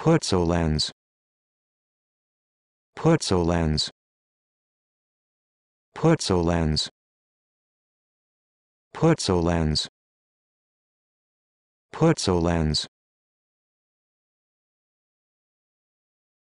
Putzo lens. Putzo lens. Putzo lens. Putzo lens. Putzo lens.